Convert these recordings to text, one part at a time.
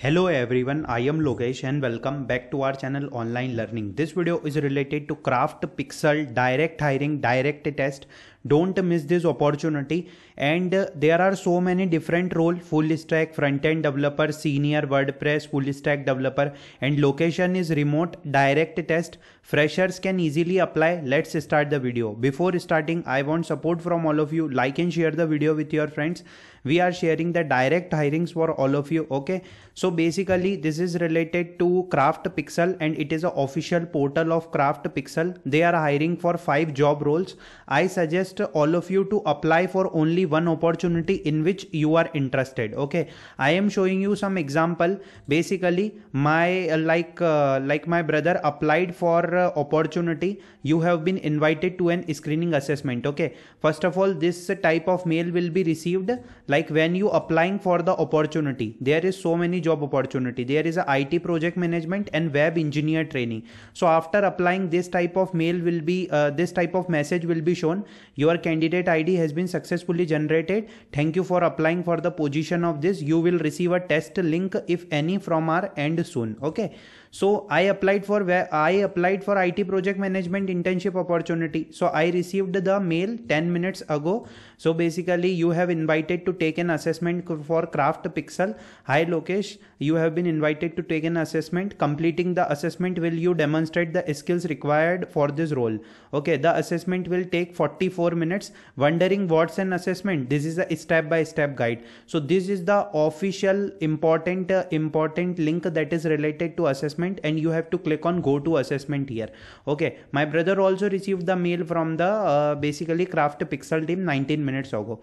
Hello everyone, I am Logesh and welcome back to our channel Online Learning. This video is related to Craft Pixel direct hiring direct test don't miss this opportunity and uh, there are so many different role full stack front end developer senior wordpress full stack developer and location is remote direct test freshers can easily apply let's start the video before starting i want support from all of you like and share the video with your friends we are sharing the direct hirings for all of you okay so basically this is related to craft pixel and it is an official portal of craft pixel they are hiring for five job roles i suggest suggest all of you to apply for only one opportunity in which you are interested okay i am showing you some example basically my uh, like uh, like my brother applied for uh, opportunity you have been invited to an screening assessment okay first of all this type of mail will be received like when you applying for the opportunity there is so many job opportunity there is a it project management and web engineer training so after applying this type of mail will be uh, this type of message will be shown your candidate ID has been successfully generated. Thank you for applying for the position of this. You will receive a test link if any from our end soon. Okay. So I applied for I applied for IT project management internship opportunity. So I received the mail 10 minutes ago. So basically you have invited to take an assessment for craft pixel. Hi Lokesh, you have been invited to take an assessment. Completing the assessment will you demonstrate the skills required for this role. Okay. The assessment will take 44 4 minutes wondering what's an assessment this is a step by step guide so this is the official important uh, important link that is related to assessment and you have to click on go to assessment here okay my brother also received the mail from the uh, basically craft pixel team 19 minutes ago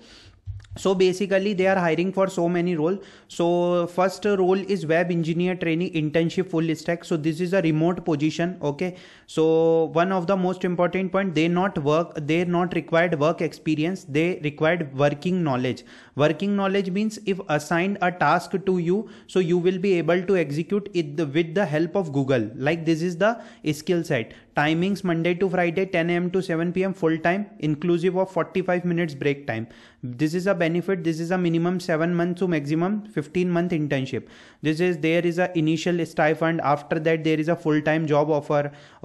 so basically they are hiring for so many role so first role is web engineer training internship full stack so this is a remote position okay so one of the most important point they not work they not required work experience they required working knowledge working knowledge means if assigned a task to you so you will be able to execute it with the help of google like this is the skill set timings monday to friday 10 am to 7 pm full time inclusive of 45 minutes break time this is a benefit this is a minimum 7 months to maximum 15 month internship this is there is a initial stipend after that there is a full time job offer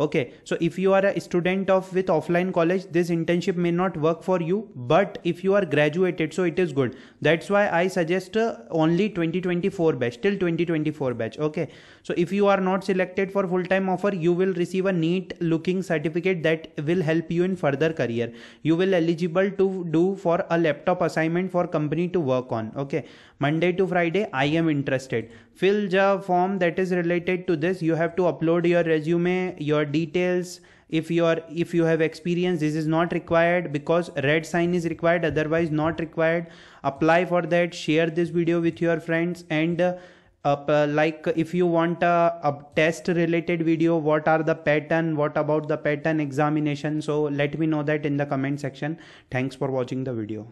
okay so if you are a student of with offline college this internship may not work for you but if you are graduated so it is good that's why i suggest uh, only 2024 batch till 2024 batch okay so if you are not selected for full time offer you will receive a neat looking certificate that will help you in further career you will eligible to do for a laptop assignment for company to work on okay monday to friday i am interested fill the form that is related to this you have to upload your resume your details if you are if you have experience this is not required because red sign is required otherwise not required apply for that share this video with your friends and uh, up, uh, like if you want a, a, test related video what are the pattern what about the pattern examination so let me know that in the comment section thanks for watching the video